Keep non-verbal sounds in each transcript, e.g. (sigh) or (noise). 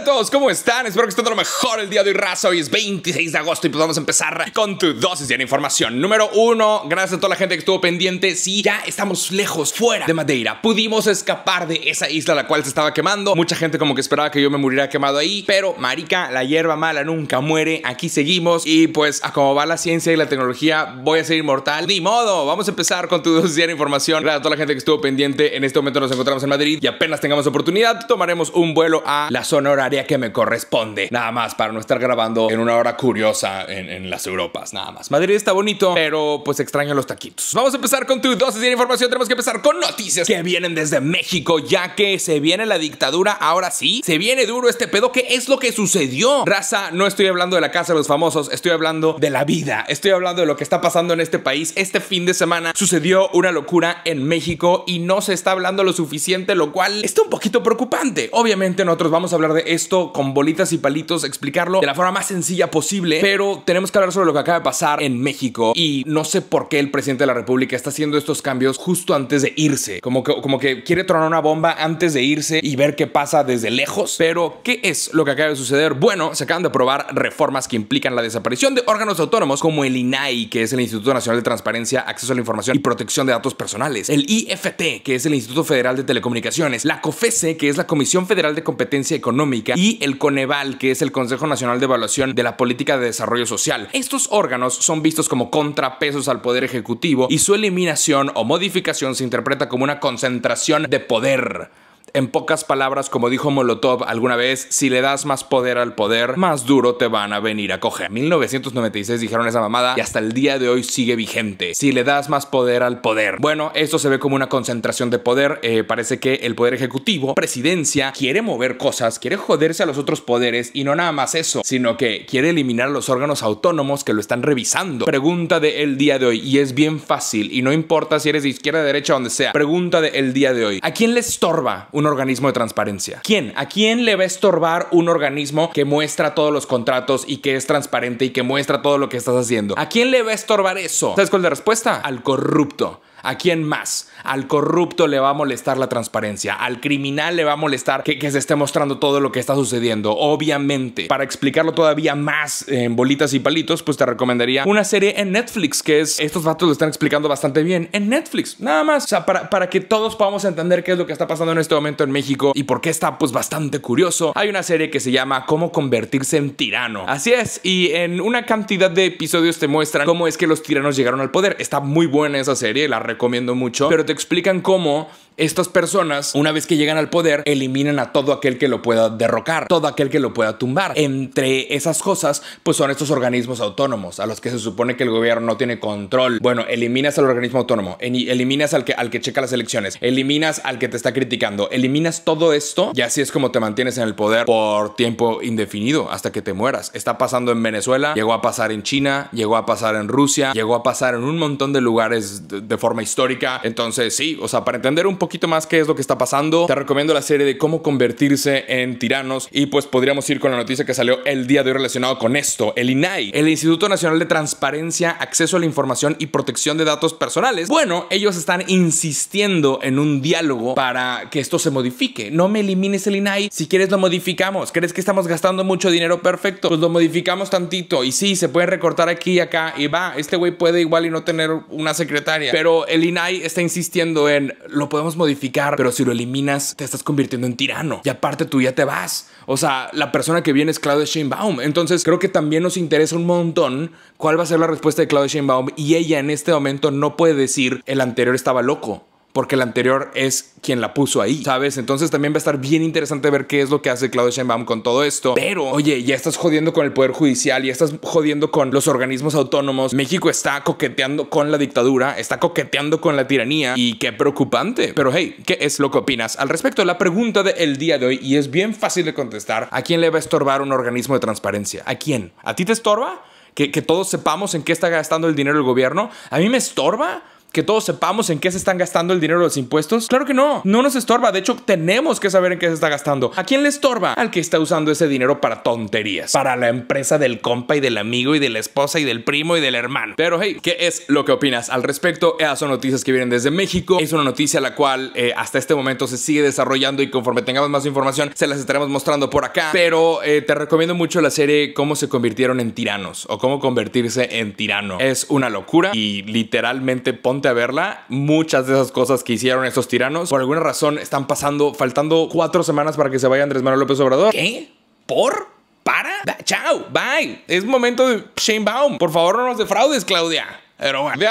a todos, ¿cómo están? Espero que estén de lo mejor el día de hoy, raza. Hoy es 26 de agosto y podemos pues empezar con tu dosis de información. Número uno, gracias a toda la gente que estuvo pendiente. Sí, ya estamos lejos, fuera de Madeira. Pudimos escapar de esa isla la cual se estaba quemando. Mucha gente como que esperaba que yo me muriera quemado ahí, pero marica, la hierba mala nunca muere. Aquí seguimos y pues a como va la ciencia y la tecnología, voy a ser inmortal. Ni modo, vamos a empezar con tu dosis de información. Gracias a toda la gente que estuvo pendiente. En este momento nos encontramos en Madrid y apenas tengamos oportunidad tomaremos un vuelo a la Sonora que me corresponde. Nada más para no estar grabando en una hora curiosa en, las Europas. Nada más. Madrid está bonito, pero pues extraño los taquitos. Vamos a empezar con tu dosis de información. Tenemos que empezar con noticias que vienen desde México, ya que se viene la dictadura. Ahora sí, se viene duro este pedo. ¿Qué es lo que sucedió? Raza, no estoy hablando de la casa de los famosos, estoy hablando de la vida. Estoy hablando de lo que está pasando en este país. Este fin de semana sucedió una locura en México y no se está hablando lo suficiente, lo cual está un poquito preocupante. Obviamente nosotros vamos a hablar de eso esto con bolitas y palitos, explicarlo de la forma más sencilla posible, pero tenemos que hablar sobre lo que acaba de pasar en México y no sé por qué el presidente de la República está haciendo estos cambios justo antes de irse, como que, como que quiere tronar una bomba antes de irse y ver qué pasa desde lejos. Pero, ¿qué es lo que acaba de suceder? Bueno, se acaban de aprobar reformas que implican la desaparición de órganos autónomos como el INAI, que es el Instituto Nacional de Transparencia, Acceso a la Información y Protección de Datos Personales, el IFT, que es el Instituto Federal de Telecomunicaciones, la COFESE, e, que es la Comisión Federal de Competencia Económica, y el Coneval, que es el Consejo Nacional de Evaluación de la Política de Desarrollo Social. Estos órganos son vistos como contrapesos al poder ejecutivo y su eliminación o modificación se interpreta como una concentración de poder. En pocas palabras, como dijo Molotov alguna vez, si le das más poder al poder, más duro te van a venir a coger. En 1996 dijeron esa mamada y hasta el día de hoy sigue vigente. Si le das más poder al poder. Bueno, esto se ve como una concentración de poder. Eh, parece que el poder ejecutivo, presidencia, quiere mover cosas, quiere joderse a los otros poderes y no nada más eso, sino que quiere eliminar los órganos autónomos que lo están revisando. Pregunta de el día de hoy y es bien fácil y no importa si eres de izquierda, derecha, donde sea. Pregunta de el día de hoy. ¿A quién le estorba? un organismo de transparencia. ¿Quién? ¿A quién le va a estorbar un organismo que muestra todos los contratos y que es transparente y que muestra todo lo que estás haciendo? ¿A quién le va a estorbar eso? ¿Sabes cuál es la respuesta? Al corrupto. ¿A quién más? Al corrupto le va a molestar la transparencia, al criminal le va a molestar que, se esté mostrando todo lo que está sucediendo, obviamente. Para explicarlo todavía más en bolitas y palitos, pues te recomendaría una serie en Netflix, que es, estos datos lo están explicando bastante bien, en Netflix, nada más, o sea, para, para que todos podamos entender qué es lo que está pasando en este momento en México y por qué está pues bastante curioso, hay una serie que se llama Cómo convertirse en tirano. Así es, y en una cantidad de episodios te muestran cómo es que los tiranos llegaron al poder. Está muy buena esa serie, la recomiendo mucho, pero te explican cómo estas personas, una vez que llegan al poder, eliminan a todo aquel que lo pueda derrocar, todo aquel que lo pueda tumbar. Entre esas cosas, pues son estos organismos autónomos, a los que se supone que el gobierno no tiene control. Bueno, eliminas al organismo autónomo, eliminas al que, al que checa las elecciones, eliminas al que te está criticando, eliminas todo esto y así es como te mantienes en el poder por tiempo indefinido, hasta que te mueras. Está pasando en Venezuela, llegó a pasar en China, llegó a pasar en Rusia, llegó a pasar en un montón de lugares de forma histórica. Entonces, sí, o sea, para entender un poquito más qué es lo que está pasando, te recomiendo la serie de cómo convertirse en tiranos. Y pues podríamos ir con la noticia que salió el día de hoy relacionado con esto: el INAI, el Instituto Nacional de Transparencia, Acceso a la Información y Protección de Datos Personales. Bueno, ellos están insistiendo en un diálogo para que esto se modifique. No me elimines el INAI. Si quieres, lo modificamos. ¿Crees que estamos gastando mucho dinero? Perfecto. Pues lo modificamos tantito. Y sí, se puede recortar aquí y acá. Y va, este güey puede igual y no tener una secretaria. Pero el INAI está insistiendo en lo podemos modificar, pero si lo eliminas, te estás convirtiendo en tirano. Y aparte tú ya te vas. O sea, la persona que viene es Claudia Sheinbaum. Entonces creo que también nos interesa un montón cuál va a ser la respuesta de Claudia Sheinbaum. Y ella en este momento no puede decir el anterior estaba loco porque la anterior es quien la puso ahí, ¿sabes? Entonces también va a estar bien interesante ver qué es lo que hace Claudia Sheinbaum con todo esto. Pero, oye, ya estás jodiendo con el Poder Judicial, ya estás jodiendo con los organismos autónomos. México está coqueteando con la dictadura, está coqueteando con la tiranía y qué preocupante. Pero, hey, ¿qué es lo que opinas al respecto? La pregunta del día de hoy, y es bien fácil de contestar, ¿a quién le va a estorbar un organismo de transparencia? ¿A quién? ¿A ti te estorba? ¿Que, que todos sepamos en qué está gastando el dinero el gobierno? ¿A mí me estorba? que todos sepamos en qué se están gastando el dinero de los impuestos? Claro que no, no nos estorba, de hecho tenemos que saber en qué se está gastando. ¿A quién le estorba? Al que está usando ese dinero para tonterías, para la empresa del compa y del amigo y de la esposa y del primo y del hermano. Pero hey, ¿qué es lo que opinas al respecto? son noticias que vienen desde México, es una noticia la cual eh, hasta este momento se sigue desarrollando y conforme tengamos más información se las estaremos mostrando por acá, pero eh, te recomiendo mucho la serie Cómo se convirtieron en tiranos o cómo convertirse en tirano. Es una locura y literalmente ponte a verla. Muchas de esas cosas que hicieron estos tiranos, por alguna razón, están pasando, faltando cuatro semanas para que se vaya Andrés Manuel López Obrador. ¿Qué? ¿Por? ¿Para? Chao, bye. Es momento de shame Baum. Por favor, no nos defraudes, Claudia. Pero bueno,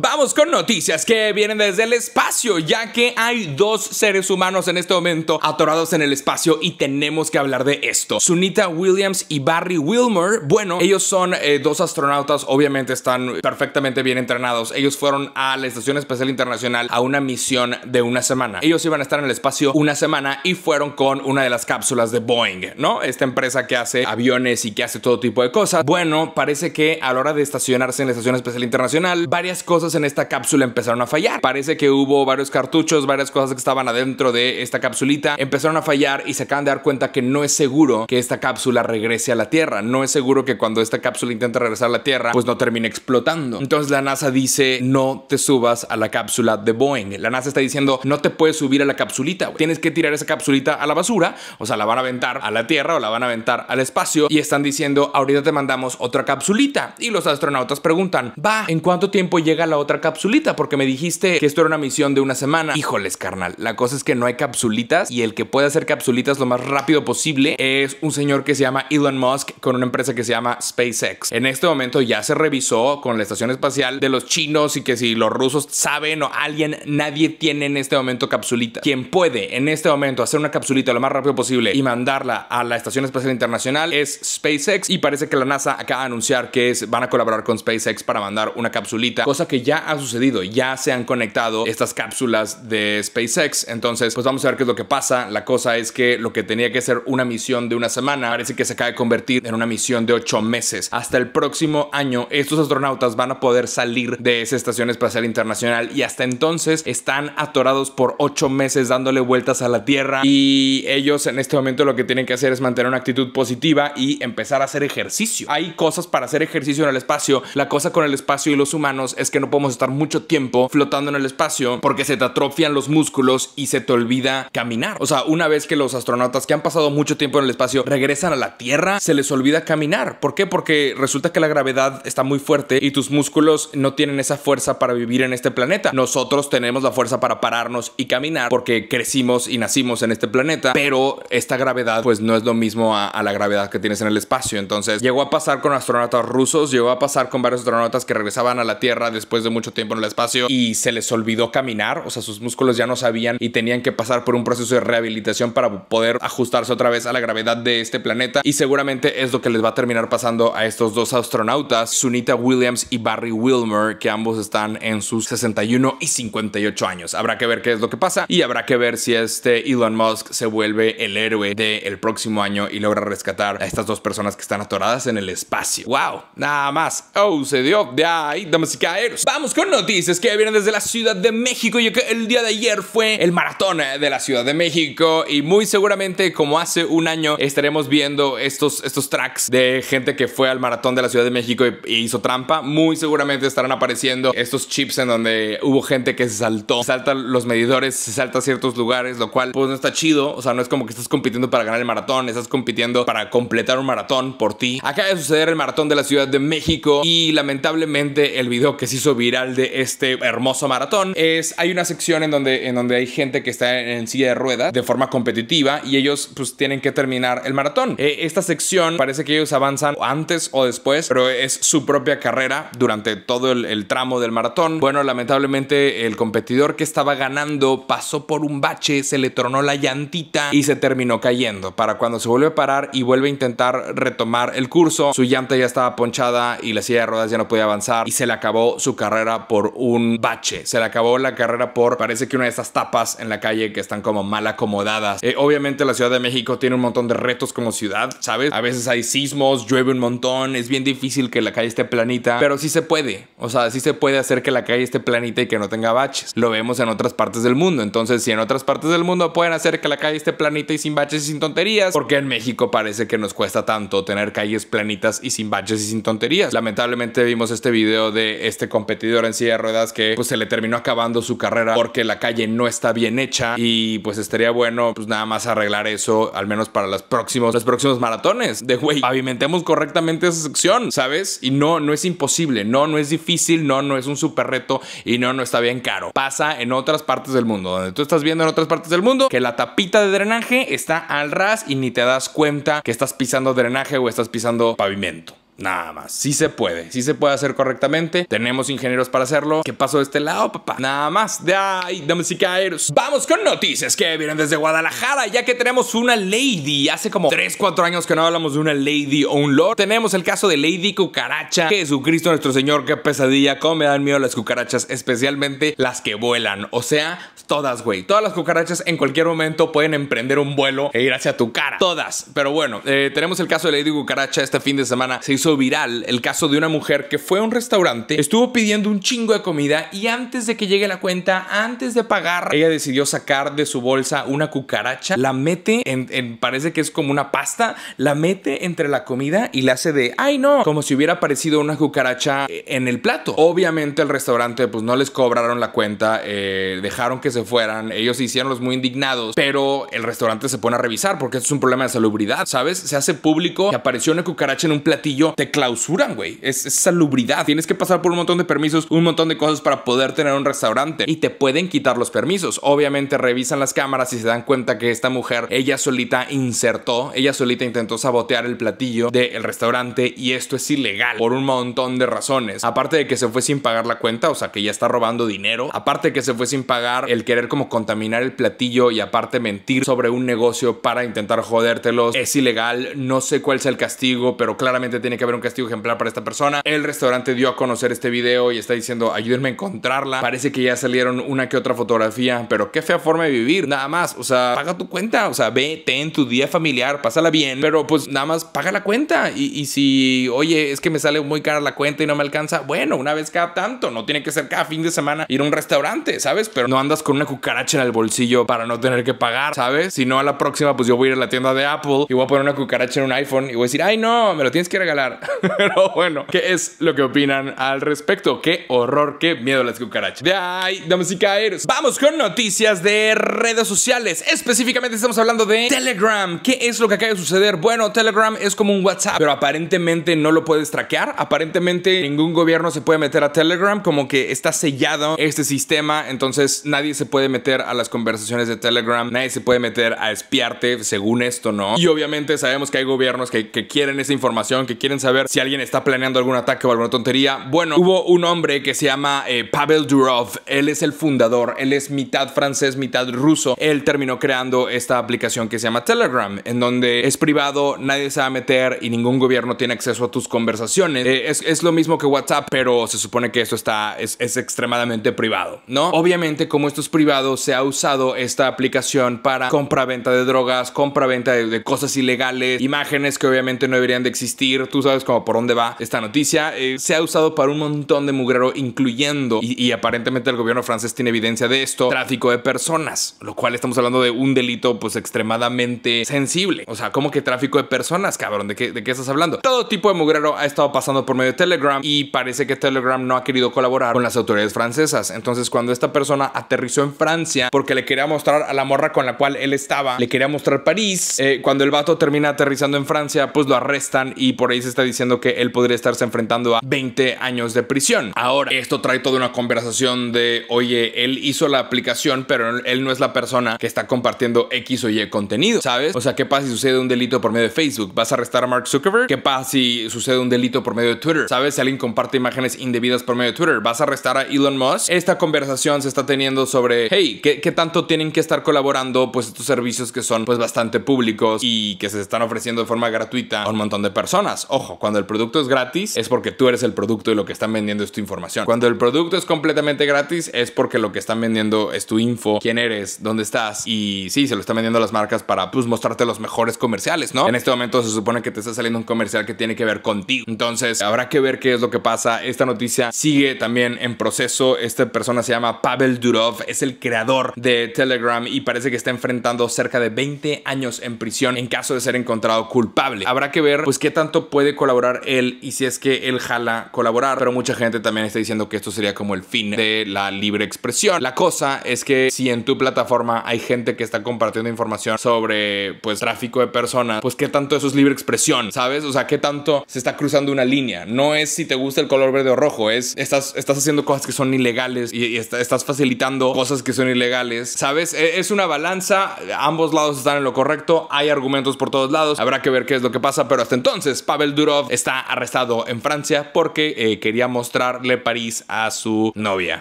vamos con noticias que vienen desde el espacio, ya que hay dos seres humanos en este momento atorados en el espacio y tenemos que hablar de esto. Sunita Williams y Barry Wilmer, bueno, ellos son eh, dos astronautas, obviamente están perfectamente bien entrenados. Ellos fueron a la Estación Espacial Internacional a una misión de una semana. Ellos iban a estar en el espacio una semana y fueron con una de las cápsulas de Boeing, ¿no? Esta empresa que hace aviones y que hace todo tipo de cosas. Bueno, parece que a la hora de estacionarse en el Estación Especial Internacional, varias cosas en esta cápsula empezaron a fallar. Parece que hubo varios cartuchos, varias cosas que estaban adentro de esta capsulita, empezaron a fallar y se acaban de dar cuenta que no es seguro que esta cápsula regrese a la Tierra. No es seguro que cuando esta cápsula intenta regresar a la Tierra, pues no termine explotando. Entonces la NASA dice, no te subas a la cápsula de Boeing. La NASA está diciendo, no te puedes subir a la capsulita, Tienes que tirar esa capsulita a la basura, o sea, la van a aventar a la Tierra o la van a aventar al espacio y están diciendo, ahorita te mandamos otra capsulita. Y los astronautas preguntan, va, ¿en cuánto tiempo llega la otra capsulita? Porque me dijiste que esto era una misión de una semana. Híjoles, carnal, la cosa es que no hay capsulitas y el que puede hacer capsulitas lo más rápido posible es un señor que se llama Elon Musk con una empresa que se llama SpaceX. En este momento ya se revisó con la estación espacial de los chinos y que si los rusos saben o alguien, nadie tiene en este momento capsulita. Quien puede en este momento hacer una capsulita lo más rápido posible y mandarla a la Estación Espacial Internacional es SpaceX y parece que la NASA acaba de anunciar que van a colaborar con SpaceX para mandar una capsulita, cosa que ya ha sucedido, ya se han conectado estas cápsulas de SpaceX, entonces pues vamos a ver qué es lo que pasa, la cosa es que lo que tenía que ser una misión de una semana parece que se acaba de convertir en una misión de ocho meses. Hasta el próximo año estos astronautas van a poder salir de esa estación espacial internacional y hasta entonces están atorados por ocho meses dándole vueltas a la Tierra y ellos en este momento lo que tienen que hacer es mantener una actitud positiva y empezar a hacer ejercicio. Hay cosas para hacer ejercicio en el espacio, la cosa con el espacio y los humanos es que no podemos estar mucho tiempo flotando en el espacio porque se te atrofian los músculos y se te olvida caminar. O sea, una vez que los astronautas que han pasado mucho tiempo en el espacio regresan a la Tierra, se les olvida caminar. ¿Por qué? Porque resulta que la gravedad está muy fuerte y tus músculos no tienen esa fuerza para vivir en este planeta. Nosotros tenemos la fuerza para pararnos y caminar porque crecimos y nacimos en este planeta, pero esta gravedad pues no es lo mismo a la gravedad que tienes en el espacio. Entonces llegó a pasar con astronautas rusos, llegó a pasar con varios astronautas que regresaban a la Tierra después de mucho tiempo en el espacio y se les olvidó caminar, o sea, sus músculos ya no sabían y tenían que pasar por un proceso de rehabilitación para poder ajustarse otra vez a la gravedad de este planeta y seguramente es lo que les va a terminar pasando a estos dos astronautas, Sunita Williams y Barry Wilmer, que ambos están en sus 61 y 58 años. Habrá que ver qué es lo que pasa y habrá que ver si este Elon Musk se vuelve el héroe del próximo año y logra rescatar a estas dos personas que están atoradas en el espacio. ¡Wow! Nada más. ¡Oh, dio De ahí, damas y caeros. Vamos con noticias que vienen desde la Ciudad de México. Yo que el día de ayer fue el maratón eh, de la Ciudad de México y muy seguramente como hace un año estaremos viendo estos, estos tracks de gente que fue al maratón de la Ciudad de México e hizo trampa. Muy seguramente estarán apareciendo estos chips en donde hubo gente que se saltó, saltan los medidores, se salta a ciertos lugares, lo cual pues no está chido. O sea, no es como que estás compitiendo para ganar el maratón, estás compitiendo para completar un maratón por ti. Acaba de suceder el maratón de la Ciudad de México y la lamentablemente el video que se hizo viral de este hermoso maratón es hay una sección en donde, en donde hay gente que está en, silla de ruedas de forma competitiva y ellos pues tienen que terminar el maratón. Eh, esta sección parece que ellos avanzan antes o después, pero es su propia carrera durante todo el, el tramo del maratón. Bueno, lamentablemente el competidor que estaba ganando pasó por un bache, se le tronó la llantita y se terminó cayendo. Para cuando se vuelve a parar y vuelve a intentar retomar el curso, su llanta ya estaba ponchada y la silla de ruedas ya no podía avanzar y se le acabó su carrera por un bache. Se le acabó la carrera por, parece que una de esas tapas en la calle que están como mal acomodadas. Eh, obviamente la Ciudad de México tiene un montón de retos como ciudad, ¿sabes? A veces hay sismos, llueve un montón, es bien difícil que la calle esté planita, pero sí se puede. O sea, sí se puede hacer que la calle esté planita y que no tenga baches. Lo vemos en otras partes del mundo. Entonces, si en otras partes del mundo pueden hacer que la calle esté planita y sin baches y sin tonterías, porque en México parece que nos cuesta tanto tener calles planitas y sin baches y sin tonterías. Lamentablemente vimos este video de este competidor en silla de ruedas que pues se le terminó acabando su carrera porque la calle no está bien hecha y pues estaría bueno pues nada más arreglar eso al menos para los próximos los próximos maratones de güey pavimentemos correctamente esa sección sabes y no no es imposible no no es difícil no no es un super reto y no no está bien caro pasa en otras partes del mundo donde tú estás viendo en otras partes del mundo que la tapita de drenaje está al ras y ni te das cuenta que estás pisando drenaje o estás pisando pavimento Nada más. Sí se puede. Sí se puede hacer correctamente. Tenemos ingenieros para hacerlo. ¿Qué pasó de este lado, papá? Nada más. De ahí, caeros. Vamos con noticias que vienen desde Guadalajara, ya que tenemos una lady. Hace como 3, 4 años que no hablamos de una lady o un lord. Tenemos el caso de Lady Cucaracha. Jesucristo nuestro Señor, qué pesadilla. como me dan miedo las cucarachas, especialmente las que vuelan. O sea, todas, güey. Todas las cucarachas en cualquier momento pueden emprender un vuelo e ir hacia tu cara. Todas. Pero bueno, eh, tenemos el caso de Lady Cucaracha este fin de semana. Se hizo viral el caso de una mujer que fue a un restaurante, estuvo pidiendo un chingo de comida y antes de que llegue la cuenta, antes de pagar, ella decidió sacar de su bolsa una cucaracha, la mete en, parece que es como una pasta, la mete entre la comida y la hace de, ay no, como si hubiera aparecido una cucaracha eh, en el plato. Obviamente el restaurante pues no les cobraron la cuenta, eh, dejaron que se fueran, ellos se hicieron los muy indignados, pero el restaurante se pone a revisar porque es un problema de salubridad, ¿sabes? Se hace público que apareció una cucaracha en un platillo te clausuran, güey. Es, salubridad. Tienes que pasar por un montón de permisos, un montón de cosas para poder tener un restaurante y te pueden quitar los permisos. Obviamente revisan las cámaras y se dan cuenta que esta mujer, ella solita insertó, ella solita intentó sabotear el platillo del restaurante y esto es ilegal por un montón de razones. Aparte de que se fue sin pagar la cuenta, o sea, que ya está robando dinero. Aparte de que se fue sin pagar el querer como contaminar el platillo y aparte mentir sobre un negocio para intentar jodértelos. Es ilegal, no sé cuál sea el castigo, pero claramente tiene que haber un castigo ejemplar para esta persona. El restaurante dio a conocer este video y está diciendo, ayúdenme a encontrarla. Parece que ya salieron una que otra fotografía, pero qué fea forma de vivir, nada más. O sea, paga tu cuenta, o sea, ve, ten tu día familiar, pásala bien, pero pues nada más paga la cuenta. Y, y si, oye, es que me sale muy cara la cuenta y no me alcanza, bueno, una vez cada tanto, no tiene que ser cada fin de semana ir a un restaurante, ¿sabes? Pero no andas con una cucaracha en el bolsillo para no tener que pagar, ¿sabes? Si no, a la próxima, pues yo voy a ir a la tienda de Apple y voy a poner una cucaracha en un iPhone y voy a decir, ay, no, me lo tienes que regalar. (laughs) Pero bueno, ¿qué es lo que opinan al respecto? Qué horror, qué miedo las cucarachas. De ahí, damas y caeros. Vamos con noticias de redes sociales. Específicamente estamos hablando de Telegram. ¿Qué es lo que acaba de suceder? Bueno, Telegram es como un WhatsApp, pero aparentemente no lo puedes traquear. Aparentemente ningún gobierno se puede meter a Telegram, como que está sellado este sistema, entonces nadie se puede meter a las conversaciones de Telegram, nadie se puede meter a espiarte, según esto, ¿no? Y obviamente sabemos que hay gobiernos que, que quieren esa información, que quieren a ver si alguien está planeando algún ataque o alguna tontería. Bueno, hubo un hombre que se llama eh, Pavel Durov. Él es el fundador. Él es mitad francés, mitad ruso. Él terminó creando esta aplicación que se llama Telegram, en donde es privado, nadie se va a meter y ningún gobierno tiene acceso a tus conversaciones. Eh, es, lo mismo que WhatsApp, pero se supone que esto está, es, extremadamente privado, ¿no? Obviamente, como esto es privado, se ha usado esta aplicación para compra-venta de drogas, compra-venta de, de cosas ilegales, imágenes que obviamente no deberían de existir. Tú sabes es como por dónde va esta noticia. Eh, se ha usado para un montón de mugrero, incluyendo, y, aparentemente el gobierno francés tiene evidencia de esto, tráfico de personas, lo cual estamos hablando de un delito pues extremadamente sensible. O sea, como que tráfico de personas, cabrón? ¿De qué, ¿De qué estás hablando? Todo tipo de mugrero ha estado pasando por medio de Telegram y parece que Telegram no ha querido colaborar con las autoridades francesas. Entonces, cuando esta persona aterrizó en Francia porque le quería mostrar a la morra con la cual él estaba, le quería mostrar París, eh, cuando el vato termina aterrizando en Francia, pues lo arrestan y por ahí se está diciendo que él podría estarse enfrentando a 20 años de prisión. Ahora, esto trae toda una conversación de, oye, él hizo la aplicación, pero él no es la persona que está compartiendo X o Y contenido, ¿sabes? O sea, ¿qué pasa si sucede un delito por medio de Facebook? ¿Vas a arrestar a Mark Zuckerberg? ¿Qué pasa si sucede un delito por medio de Twitter? ¿Sabes? Si alguien comparte imágenes indebidas por medio de Twitter, ¿vas a arrestar a Elon Musk? Esta conversación se está teniendo sobre, hey, ¿qué, qué tanto tienen que estar colaborando pues estos servicios que son pues bastante públicos y que se están ofreciendo de forma gratuita a un montón de personas? Ojo cuando el producto es gratis es porque tú eres el producto y lo que están vendiendo es tu información. Cuando el producto es completamente gratis es porque lo que están vendiendo es tu info, quién eres, dónde estás y sí, se lo están vendiendo las marcas para pues mostrarte los mejores comerciales, ¿no? En este momento se supone que te está saliendo un comercial que tiene que ver contigo. Entonces, habrá que ver qué es lo que pasa. Esta noticia sigue también en proceso. Esta persona se llama Pavel Durov, es el creador de Telegram y parece que está enfrentando cerca de 20 años en prisión en caso de ser encontrado culpable. Habrá que ver pues qué tanto puede colaborar él y si es que él jala colaborar. Pero mucha gente también está diciendo que esto sería como el fin de la libre expresión. La cosa es que si en tu plataforma hay gente que está compartiendo información sobre pues tráfico de personas, pues qué tanto eso es libre expresión, ¿sabes? O sea, qué tanto se está cruzando una línea. No es si te gusta el color verde o rojo, es estás, estás haciendo cosas que son ilegales y, estás facilitando cosas que son ilegales, ¿sabes? E, es una balanza, ambos lados están en lo correcto, hay argumentos por todos lados, habrá que ver qué es lo que pasa, pero hasta entonces, Pavel está arrestado en Francia porque eh, quería mostrarle París a su novia.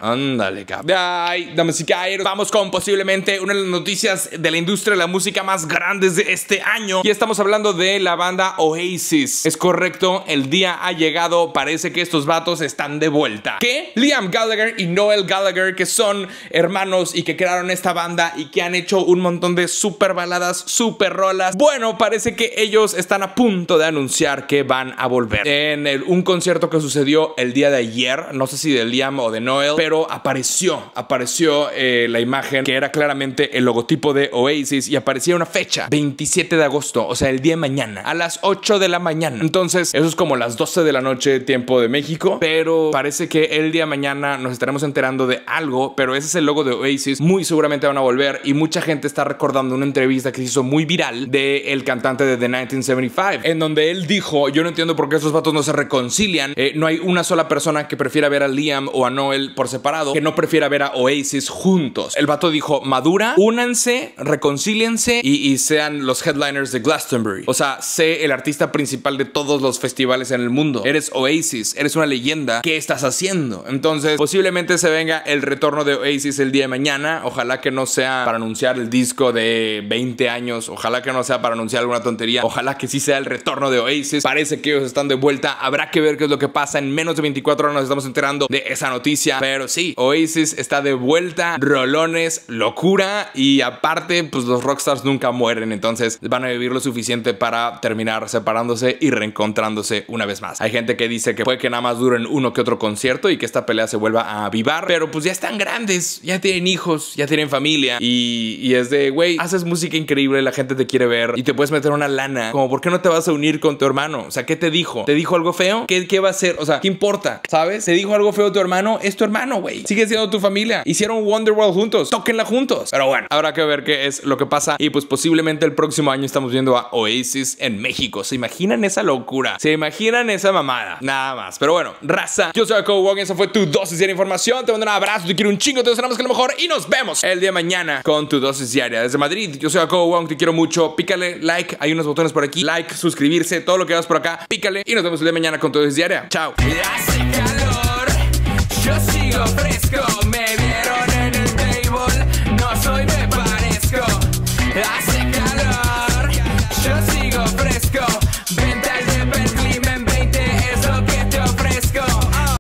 Ándale, vamos con posiblemente una de las noticias de la industria de la música más grandes de este año. Y estamos hablando de la banda Oasis. Es correcto, el día ha llegado, parece que estos vatos están de vuelta. ¿qué? Liam Gallagher y Noel Gallagher, que son hermanos y que crearon esta banda y que han hecho un montón de super baladas, super rolas. Bueno, parece que ellos están a punto de anunciar que van a volver. En un concierto que sucedió el día de ayer, no sé si de Liam o de Noel, pero apareció, apareció eh, la imagen que era claramente el logotipo de Oasis y aparecía una fecha, 27 de agosto, o sea, el día de mañana, a las 8 de la mañana. Entonces, eso es como las 12 de la noche, tiempo de México, pero parece que el día de mañana nos estaremos enterando de algo, pero ese es el logo de Oasis, muy seguramente van a volver y mucha gente está recordando una entrevista que se hizo muy viral del cantante de The 1975, en donde él dijo, yo no entiendo por qué esos vatos no se reconcilian. Eh, no hay una sola persona que prefiera ver a Liam o a Noel por separado que no prefiera ver a Oasis juntos. El vato dijo, madura, únanse, reconcíliense y, y sean los headliners de Glastonbury. O sea, sé el artista principal de todos los festivales en el mundo. Eres Oasis, eres una leyenda. ¿Qué estás haciendo? Entonces, posiblemente se venga el retorno de Oasis el día de mañana. Ojalá que no sea para anunciar el disco de 20 años. Ojalá que no sea para anunciar alguna tontería. Ojalá que sí sea el retorno de Oasis. Parece que ellos están de vuelta. Habrá que ver qué es lo que pasa. En menos de 24 horas nos estamos enterando de esa noticia. Pero sí, Oasis está de vuelta. Rolones, locura. Y aparte, pues los rockstars nunca mueren. Entonces van a vivir lo suficiente para terminar separándose y reencontrándose una vez más. Hay gente que dice que puede que nada más duren uno que otro concierto y que esta pelea se vuelva a avivar. Pero pues ya están grandes. Ya tienen hijos. Ya tienen familia. Y, y es de, güey, haces música increíble. La gente te quiere ver. Y te puedes meter una lana. Como, ¿por qué no te vas a unir con tu hermano? O sea, ¿qué te dijo? ¿Te dijo algo feo? ¿Qué, qué va a hacer? O sea, ¿qué importa? ¿Sabes? Se dijo algo feo tu hermano? Es tu hermano, güey. Sigue siendo tu familia. Hicieron Wonderworld juntos. Tóquenla juntos. Pero bueno, habrá que ver qué es lo que pasa. Y pues posiblemente el próximo año estamos viendo a Oasis en México. ¿Se imaginan esa locura? ¿Se imaginan esa mamada? Nada más. Pero bueno, raza. Yo soy Jacob Wong. Esa fue tu dosis de información. Te mando un abrazo. Te quiero un chingo. Te deseamos que lo mejor. Y nos vemos el día de mañana con tu dosis diaria. Desde Madrid, yo soy Jacob Wong. Te quiero mucho. Pícale like. Hay unos botones por aquí. Like, suscribirse. Todo lo que hagas por acá pícale y nos vemos el día de mañana con todo desde diaria. Chao. Hace calor, yo sigo fresco.